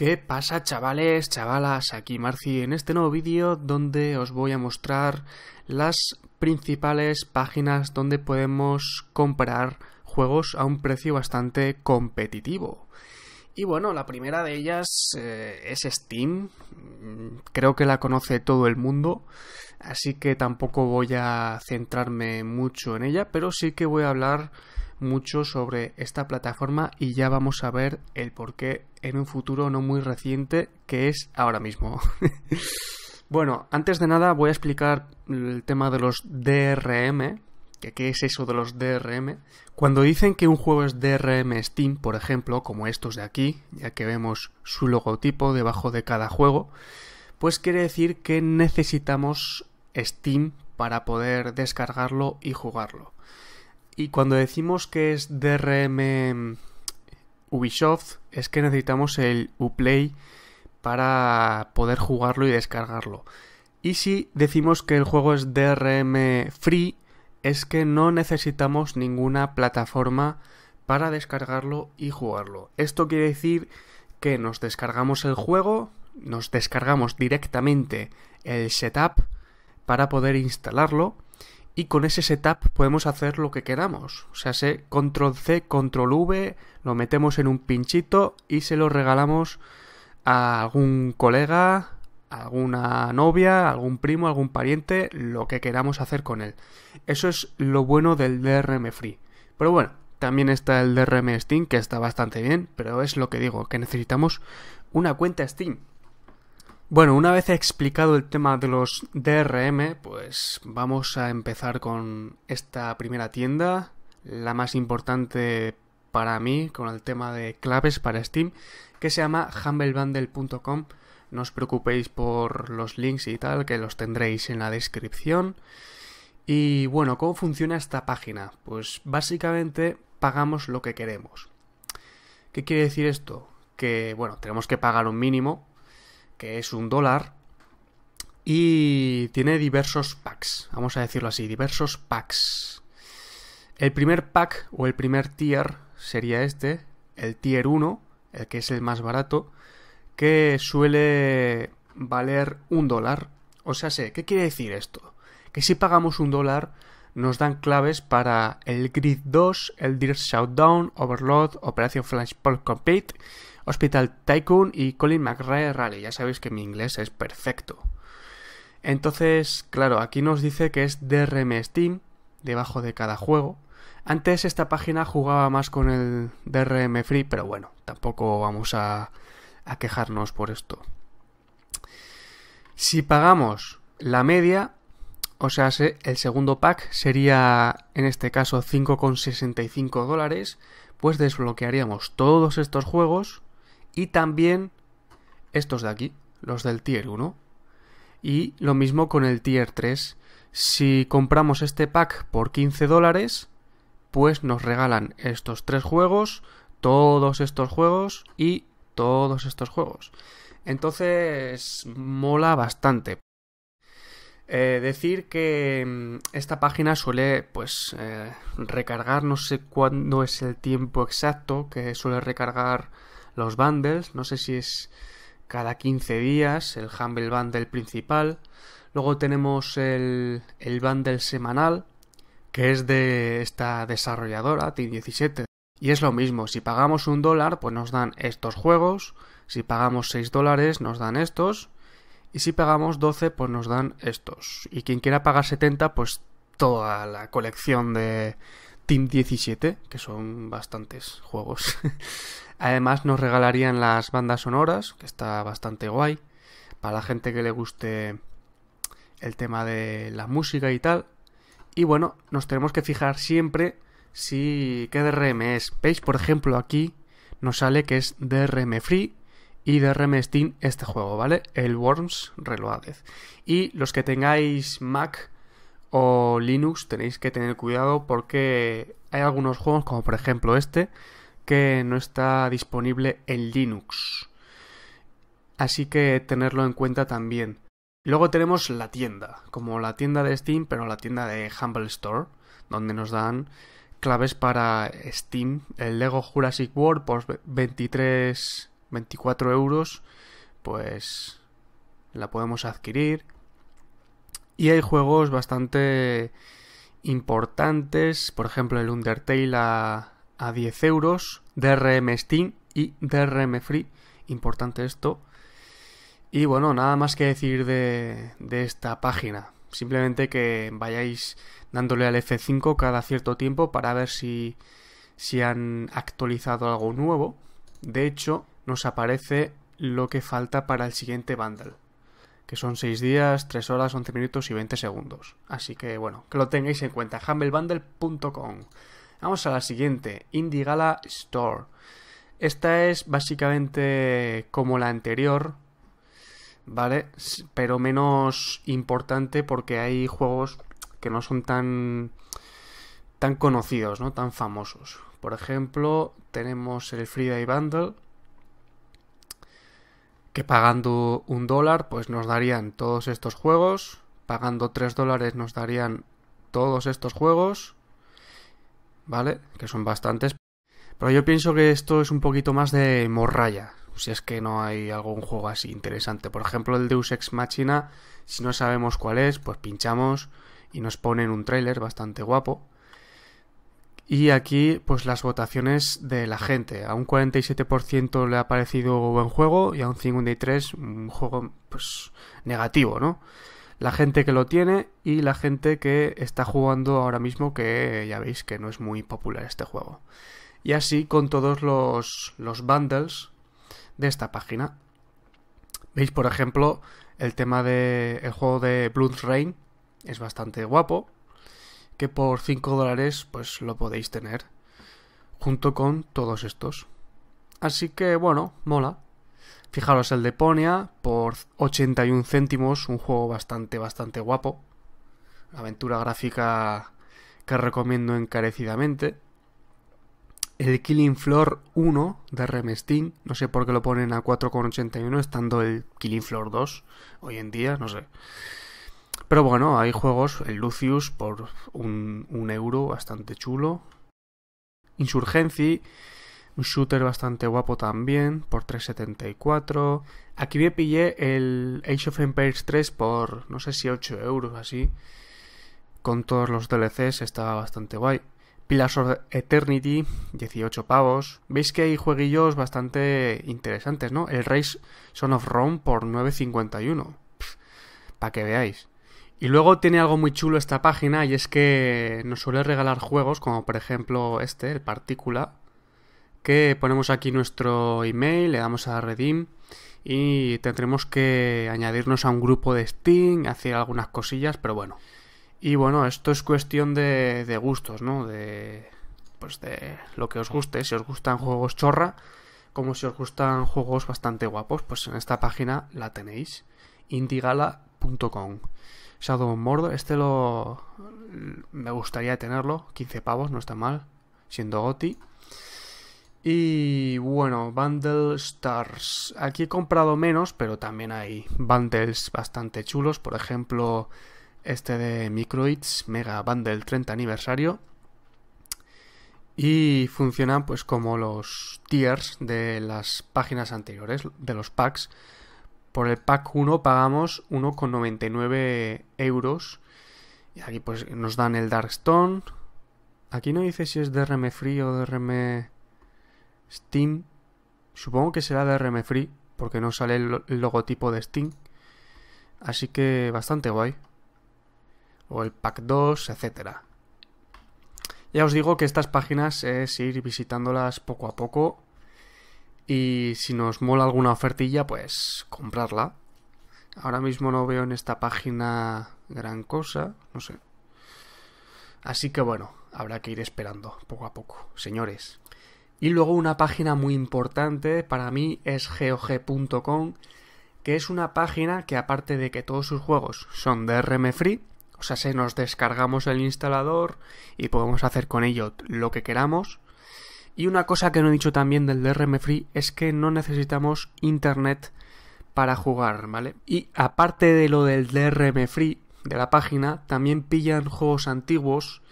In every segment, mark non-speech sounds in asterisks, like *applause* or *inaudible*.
¿Qué pasa chavales, chavalas? Aquí Marci en este nuevo vídeo donde os voy a mostrar las principales páginas donde podemos comprar juegos a un precio bastante competitivo. Y bueno, la primera de ellas eh, es Steam, mm, creo que la conoce todo el mundo, así que tampoco voy a centrarme mucho en ella, pero sí que voy a hablar mucho sobre esta plataforma y ya vamos a ver el por qué en un futuro no muy reciente, que es ahora mismo. *laughs* bueno, antes de nada voy a explicar el tema de los DRM, que qué es eso de los DRM. Cuando dicen que un juego es DRM Steam, por ejemplo, como estos de aquí, ya que vemos su logotipo debajo de cada juego, pues quiere decir que necesitamos Steam para poder descargarlo y jugarlo. Y cuando decimos que es DRM Ubisoft es que necesitamos el Uplay para poder jugarlo y descargarlo. Y si decimos que el juego es DRM free, es que no necesitamos ninguna plataforma para descargarlo y jugarlo. Esto quiere decir que nos descargamos el juego, nos descargamos directamente el setup para poder instalarlo y con ese setup podemos hacer lo que queramos. O sea, se control C, control V, lo metemos en un pinchito y se lo regalamos a algún colega, alguna novia, algún primo, algún pariente, lo que queramos hacer con él. Eso es lo bueno del DRM Free. Pero bueno, también está el DRM Steam, que está bastante bien, pero es lo que digo, que necesitamos una cuenta Steam. Bueno, una vez explicado el tema de los DRM, pues vamos a empezar con esta primera tienda, la más importante para mí, con el tema de claves para Steam, que se llama humblebundle.com. No os preocupéis por los links y tal, que los tendréis en la descripción. Y bueno, ¿cómo funciona esta página? Pues básicamente pagamos lo que queremos. ¿Qué quiere decir esto? Que bueno, tenemos que pagar un mínimo, que es un dólar, y tiene diversos packs, vamos a decirlo así, diversos packs. El primer pack o el primer tier sería este, el tier 1, el que es el más barato, que suele valer un dólar. O sea, sé, ¿qué quiere decir esto? Que si pagamos un dólar nos dan claves para el Grid 2, el Dirt Shutdown, Overload, Operación Flash pulse Compete. Hospital Tycoon y Colin McRae Rally. Ya sabéis que mi inglés es perfecto. Entonces, claro, aquí nos dice que es DRM Steam, debajo de cada juego. Antes esta página jugaba más con el DRM Free, pero bueno, tampoco vamos a, quejarnos por esto. Si pagamos la media, o sea, el segundo pack sería en este caso 5,65 dólares, pues desbloquearíamos todos estos juegos y también estos de aquí, los del tier 1. Y lo mismo con el tier 3. Si compramos este pack por 15 dólares, pues nos regalan estos tres juegos, todos estos juegos y todos estos juegos. Entonces, mola bastante. Eh, decir que mm, esta página suele pues eh, recargar, no sé cuándo es el tiempo exacto que suele recargar los bundles, no sé si es cada 15 días, el Humble Bundle principal. Luego tenemos el, el bundle semanal, que es de esta desarrolladora, Team 17. Y es lo mismo, si pagamos un dólar, pues nos dan estos juegos, si pagamos 6 dólares, nos dan estos, y si pagamos 12, pues nos dan estos. Y quien quiera pagar 70, pues toda la colección de, Steam 17, que son bastantes juegos. *laughs* Además nos regalarían las bandas sonoras, que está bastante guay, para la gente que le guste el tema de la música y tal. Y bueno, nos tenemos que fijar siempre si qué DRM es. Veis, por ejemplo, aquí nos sale que es DRM Free y DRM Steam este juego, ¿vale? El Worms Reloaded. Y los que tengáis Mac o Linux tenéis que tener cuidado porque hay algunos juegos como por ejemplo este que no está disponible en Linux. Así que tenerlo en cuenta también. Luego tenemos la tienda, como la tienda de Steam, pero la tienda de Humble Store, donde nos dan claves para Steam, el Lego Jurassic World por 23, 24 euros, pues la podemos adquirir. Y hay juegos bastante importantes, por ejemplo el Undertale a, a 10 euros, DRM Steam y DRM Free, importante esto. Y bueno, nada más que decir de, esta página. Simplemente que vayáis dándole al F5 cada cierto tiempo para ver si, si han actualizado algo nuevo. De hecho, nos aparece lo que falta para el siguiente bundle que son 6 días, 3 horas, 11 minutos y 20 segundos. Así que bueno, que lo tengáis en cuenta, humblebundle.com. Vamos a la siguiente, Indie Store. Esta es básicamente como la anterior, ¿vale? Pero menos importante porque hay juegos que no son tan tan conocidos, ¿no? Tan famosos. Por ejemplo, tenemos el Friday Bundle, pagando un dólar pues nos darían todos estos juegos, pagando tres dólares nos darían todos estos juegos, ¿vale? Que son bastantes. Pero yo pienso que esto es un poquito más de morralla, si es que no hay algún juego así interesante. Por ejemplo, el Deus Ex Machina, si no sabemos cuál es, pues pinchamos y nos ponen un tráiler bastante guapo. Y aquí, pues las votaciones de la gente. A un 47% le ha parecido buen juego y a un 53% un juego pues negativo, ¿no? La gente que lo tiene y la gente que está jugando ahora mismo que ya veis que no es muy popular este juego. Y así con todos los, bundles de esta página. Veis, por ejemplo, el tema del de, juego de Blood Rain. Es bastante guapo que por 5 dólares pues lo podéis tener junto con todos estos. Así que bueno, mola. Fijaros el de Ponia por 81 céntimos, un juego bastante, bastante guapo. Aventura gráfica que recomiendo encarecidamente. El Killing Floor 1 de Remestin, no sé por qué lo ponen a 4,81 estando el Killing Floor 2 hoy en día, no sé. Pero bueno, hay juegos, el Lucius por un, euro bastante chulo. Insurgency, un shooter bastante guapo también, por 3.74. Aquí me pillé el Age of Empires 3 por, no sé si 8 euros así. Con todos los DLCs estaba bastante guay. Pillars of Eternity, 18 pavos. Veis que hay jueguillos bastante interesantes, ¿no? El Race Son of Rome por 9.51. Para que veáis. Y luego tiene algo muy chulo esta página y es que nos suele regalar juegos como por ejemplo este, el Partícula, que ponemos aquí nuestro email, le damos a Redeem y tendremos que añadirnos a un grupo de Steam, hacer algunas cosillas, pero bueno. Y bueno, esto es cuestión de, gustos, ¿no? De, pues de lo que os guste, si os gustan juegos chorra, como si os gustan juegos bastante guapos, pues en esta página la tenéis, indigala.com. Shadow Mordor. Este lo. Me gustaría tenerlo. 15 pavos, no está mal. Siendo OTI Y bueno, Bundle Stars. Aquí he comprado menos, pero también hay bundles bastante chulos. Por ejemplo, este de Microids Mega Bundle 30 aniversario. Y funcionan pues como los tiers de las páginas anteriores, de los packs por el pack 1 pagamos 1,99 euros. Y aquí pues nos dan el Darkstone. Aquí no dice si es DRM Free o DRM Steam. Supongo que será RM Free porque no sale el, logotipo de Steam. Así que bastante guay. O el pack 2, etcétera. Ya os digo que estas páginas es ir visitándolas poco a poco y si nos mola alguna ofertilla, pues comprarla. Ahora mismo no veo en esta página gran cosa, no sé. Así que bueno, habrá que ir esperando poco a poco, señores. Y luego una página muy importante para mí es GOG.com, que es una página que aparte de que todos sus juegos son DRM free, o sea, se nos descargamos el instalador y podemos hacer con ello lo que queramos, y una cosa que no he dicho también del DRM Free es que no necesitamos internet para jugar, ¿vale? Y aparte de lo del DRM Free de la página, también pillan juegos antiguos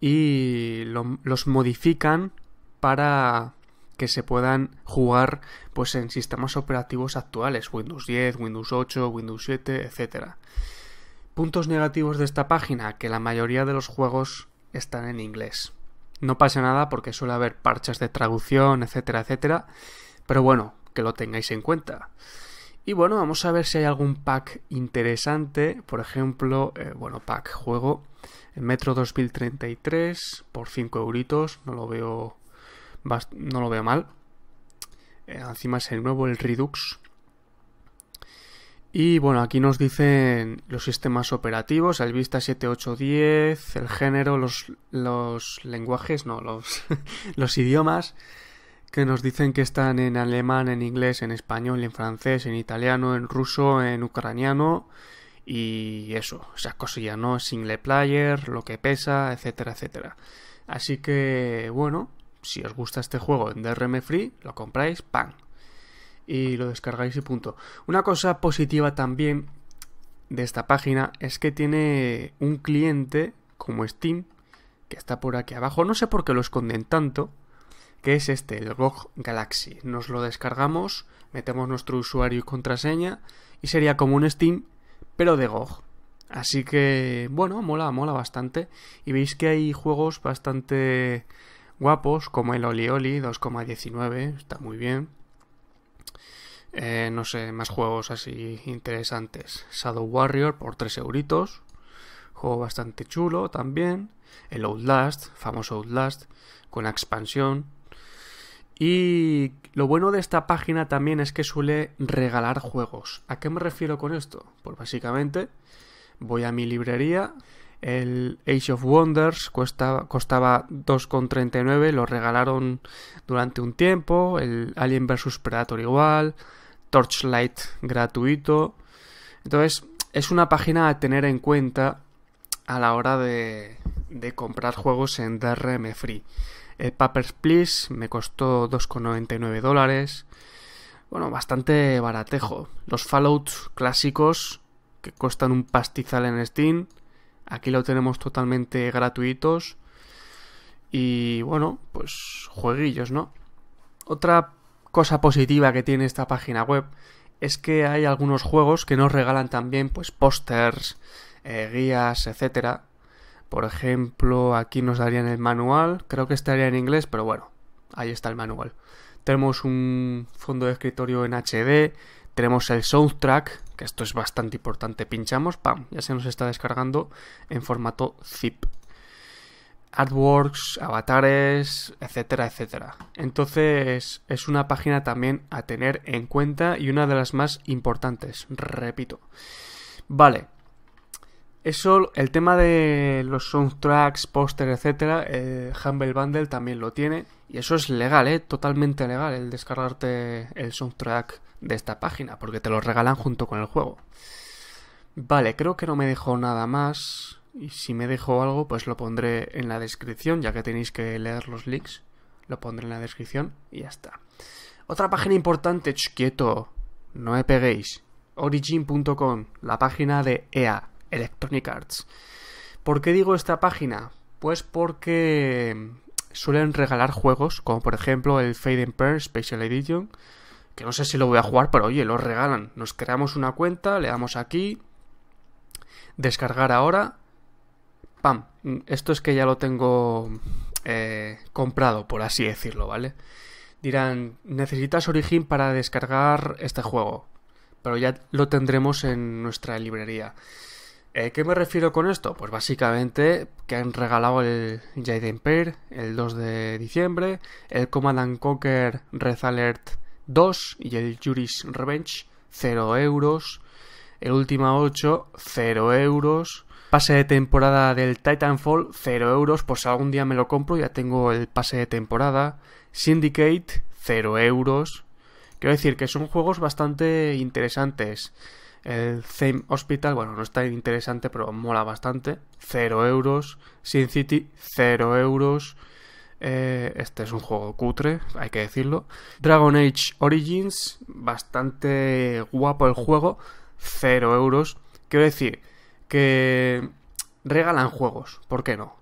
y los modifican para que se puedan jugar pues en sistemas operativos actuales, Windows 10, Windows 8, Windows 7, etc. Puntos negativos de esta página, que la mayoría de los juegos están en inglés. No pasa nada porque suele haber parches de traducción, etcétera, etcétera. Pero bueno, que lo tengáis en cuenta. Y bueno, vamos a ver si hay algún pack interesante. Por ejemplo, eh, bueno, pack juego. El Metro 2033 por 5 euritos. No lo veo, no lo veo mal. Eh, encima es el nuevo, el Redux. Y bueno, aquí nos dicen los sistemas operativos, el Vista 10, el género, los, los lenguajes, no, los, *laughs* los idiomas, que nos dicen que están en alemán, en inglés, en español, en francés, en italiano, en ruso, en ucraniano y eso, sea, cosillas, ¿no? Single player, lo que pesa, etcétera, etcétera. Así que, bueno, si os gusta este juego en DRM Free, lo compráis, ¡pam! y lo descargáis y punto. Una cosa positiva también de esta página es que tiene un cliente como Steam, que está por aquí abajo, no sé por qué lo esconden tanto, que es este, el GOG Galaxy. Nos lo descargamos, metemos nuestro usuario y contraseña y sería como un Steam, pero de GOG. Así que, bueno, mola, mola bastante. Y veis que hay juegos bastante guapos, como el Oli Oli 2,19, está muy bien. Eh, no sé, más juegos así interesantes. Shadow Warrior por 3 euritos. Juego bastante chulo también. El Outlast, famoso Outlast, con la expansión. Y lo bueno de esta página también es que suele regalar juegos. ¿A qué me refiero con esto? Pues básicamente voy a mi librería, el Age of Wonders costaba 2,39, lo regalaron durante un tiempo. El Alien vs Predator igual. Torchlight gratuito. Entonces, es una página a tener en cuenta a la hora de, comprar juegos en DRM Free. El Papers, Please me costó 2,99 dólares. Bueno, bastante baratejo. Los Fallout clásicos, que costan un pastizal en Steam Aquí lo tenemos totalmente gratuitos. Y bueno, pues jueguillos, ¿no? Otra cosa positiva que tiene esta página web es que hay algunos juegos que nos regalan también pues pósters, eh, guías, etcétera. Por ejemplo, aquí nos darían el manual, creo que estaría en inglés, pero bueno, ahí está el manual. Tenemos un fondo de escritorio en HD, tenemos el soundtrack, que esto es bastante importante. Pinchamos, ¡pam! Ya se nos está descargando en formato zip. Artworks, avatares, etcétera, etcétera. Entonces es una página también a tener en cuenta y una de las más importantes, repito. Vale, eso, el tema de los soundtracks, póster, etcétera, eh, Humble Bundle también lo tiene. Y eso es legal, ¿eh? Totalmente legal el descargarte el soundtrack de esta página, porque te lo regalan junto con el juego. Vale, creo que no me dejó nada más. Y si me dejo algo, pues lo pondré en la descripción, ya que tenéis que leer los links. Lo pondré en la descripción y ya está. Otra página importante, chiquito no me peguéis. Origin.com, la página de EA, Electronic Arts. ¿Por qué digo esta página? Pues porque suelen regalar juegos, como por ejemplo el Fade Empire Special Edition, que no sé si lo voy a jugar, pero oye, lo regalan. Nos creamos una cuenta, le damos aquí, descargar ahora, pam, esto es que ya lo tengo eh, comprado, por así decirlo, ¿vale? Dirán, necesitas Origin para descargar este juego, pero ya lo tendremos en nuestra librería. ¿Eh, ¿Qué me refiero con esto? Pues básicamente que han regalado el Jaden Pear el 2 de diciembre, el Command Cocker Red Alert 2 y el Juris Revenge 0 euros, el Última 8 0 euros, pase de temporada del Titanfall 0 euros, pues algún día me lo compro ya tengo el pase de temporada, Syndicate 0 euros, Quiero decir que son juegos bastante interesantes. El Theme Hospital, bueno, no es tan interesante, pero mola bastante. Cero euros. Sin City, cero euros. Eh, este es un juego cutre, hay que decirlo. Dragon Age Origins, bastante guapo el juego. Cero euros. Quiero decir que regalan juegos, ¿por qué no?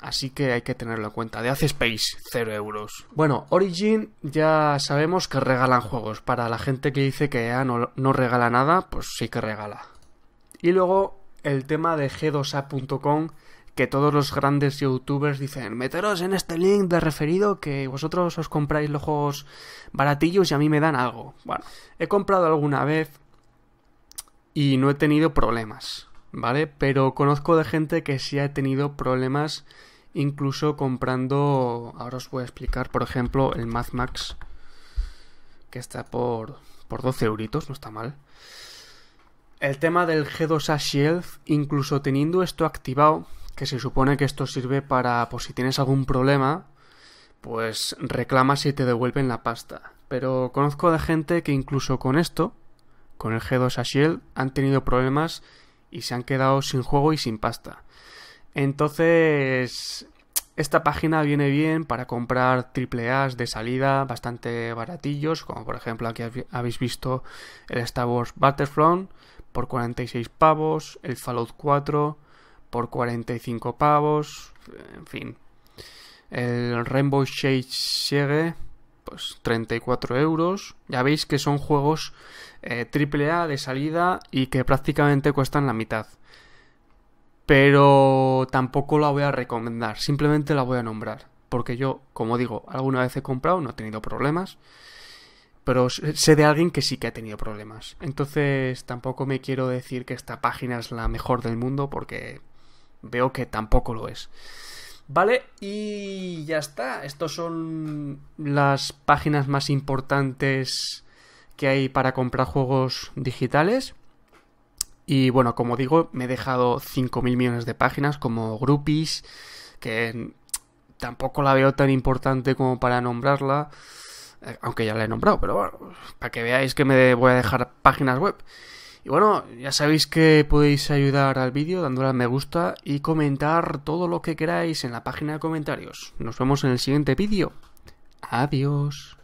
Así que hay que tenerlo en cuenta. De hace Space, 0 euros. Bueno, Origin ya sabemos que regalan juegos. Para la gente que dice que EA no, no regala nada, pues sí que regala. Y luego el tema de g2a.com, que todos los grandes youtubers dicen, meteros en este link de referido que vosotros os compráis los juegos baratillos y a mí me dan algo. Bueno, he comprado alguna vez y no he tenido problemas. ¿vale? Pero conozco de gente que sí ha tenido problemas incluso comprando, ahora os voy a explicar, por ejemplo, el Max, que está por, por 12 euritos, no está mal. El tema del G2A incluso teniendo esto activado, que se supone que esto sirve para, pues si tienes algún problema, pues reclamas y te devuelven la pasta. Pero conozco de gente que incluso con esto, con el G2A han tenido problemas y se han quedado sin juego y sin pasta. Entonces, esta página viene bien para comprar triple A's de salida bastante baratillos, como por ejemplo aquí habéis visto el Star Wars Battlefront por 46 pavos, el Fallout 4 por 45 pavos, en fin. El Rainbow Shade Siege 34 pues, euros. Ya veis que son juegos AAA eh, de salida y que prácticamente cuestan la mitad. Pero tampoco la voy a recomendar, simplemente la voy a nombrar. Porque yo, como digo, alguna vez he comprado, no he tenido problemas. Pero sé de alguien que sí que ha tenido problemas. Entonces tampoco me quiero decir que esta página es la mejor del mundo porque veo que tampoco lo es. ¿Vale? Y ya está. Estas son las páginas más importantes que hay para comprar juegos digitales. Y bueno, como digo, me he dejado 5.000 millones de páginas como Groupies, que tampoco la veo tan importante como para nombrarla. Eh, aunque ya la he nombrado, pero bueno, para que veáis que me voy a dejar páginas web. Y bueno, ya sabéis que podéis ayudar al vídeo dándole a me gusta y comentar todo lo que queráis en la página de comentarios. Nos vemos en el siguiente vídeo. Adiós.